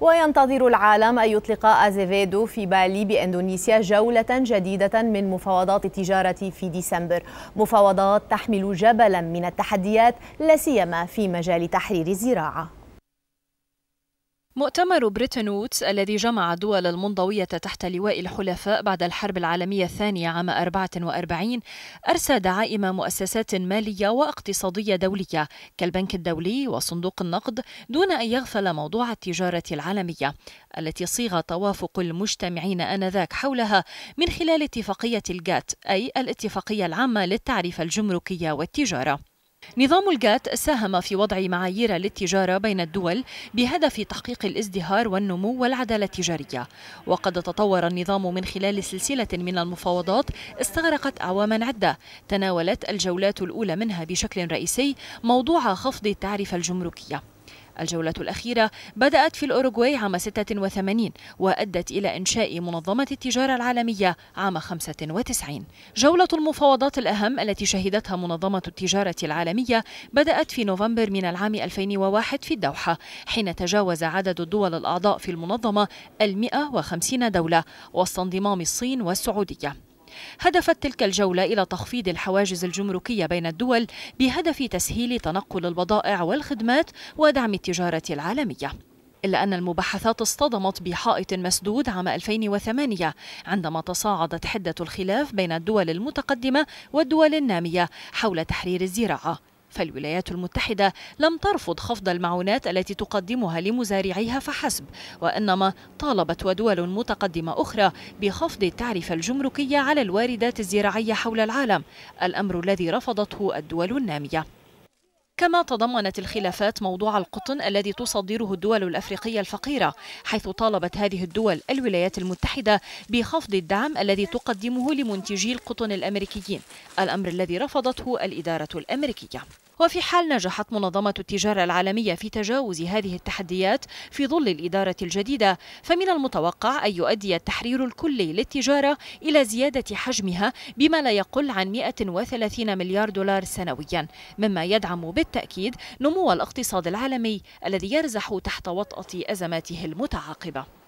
وينتظر العالم أن يطلق أزيفيدو في بالي بإندونيسيا جولة جديدة من مفاوضات التجارة في ديسمبر مفاوضات تحمل جبلا من التحديات لا سيما في مجال تحرير الزراعة مؤتمر بريتن وودز الذي جمع الدول المنضوية تحت لواء الحلفاء بعد الحرب العالمية الثانية عام 44 أرسى دعائم مؤسسات مالية واقتصادية دولية كالبنك الدولي وصندوق النقد دون أن يغفل موضوع التجارة العالمية التي صيغ توافق المجتمعين آنذاك حولها من خلال اتفاقية الجات أي الاتفاقية العامة للتعريف الجمركية والتجارة نظام الجات ساهم في وضع معايير للتجارة بين الدول بهدف تحقيق الازدهار والنمو والعدالة التجارية وقد تطور النظام من خلال سلسلة من المفاوضات استغرقت أعواما عدة تناولت الجولات الأولى منها بشكل رئيسي موضوع خفض التعرفة الجمركية الجولة الأخيرة بدأت في الأوروغواي عام 86 وأدت إلى إنشاء منظمة التجارة العالمية عام 95 جولة المفاوضات الأهم التي شهدتها منظمة التجارة العالمية بدأت في نوفمبر من العام 2001 في الدوحة حين تجاوز عدد الدول الأعضاء في المنظمة 150 دولة وسط انضمام الصين والسعودية هدفت تلك الجولة إلى تخفيض الحواجز الجمركية بين الدول بهدف تسهيل تنقل البضائع والخدمات ودعم التجارة العالمية إلا أن المباحثات اصطدمت بحائط مسدود عام 2008 عندما تصاعدت حدة الخلاف بين الدول المتقدمة والدول النامية حول تحرير الزراعة فالولايات المتحدة لم ترفض خفض المعونات التي تقدمها لمزارعيها فحسب وإنما طالبت ودول متقدمة أخرى بخفض التعرفة الجمركية على الواردات الزراعية حول العالم الأمر الذي رفضته الدول النامية كما تضمنت الخلافات موضوع القطن الذي تصدره الدول الافريقيه الفقيره حيث طالبت هذه الدول الولايات المتحده بخفض الدعم الذي تقدمه لمنتجي القطن الامريكيين الامر الذي رفضته الاداره الامريكيه وفي حال نجحت منظمة التجارة العالمية في تجاوز هذه التحديات في ظل الإدارة الجديدة فمن المتوقع أن يؤدي التحرير الكلي للتجارة إلى زيادة حجمها بما لا يقل عن 130 مليار دولار سنويا مما يدعم بالتأكيد نمو الاقتصاد العالمي الذي يرزح تحت وطأة أزماته المتعاقبة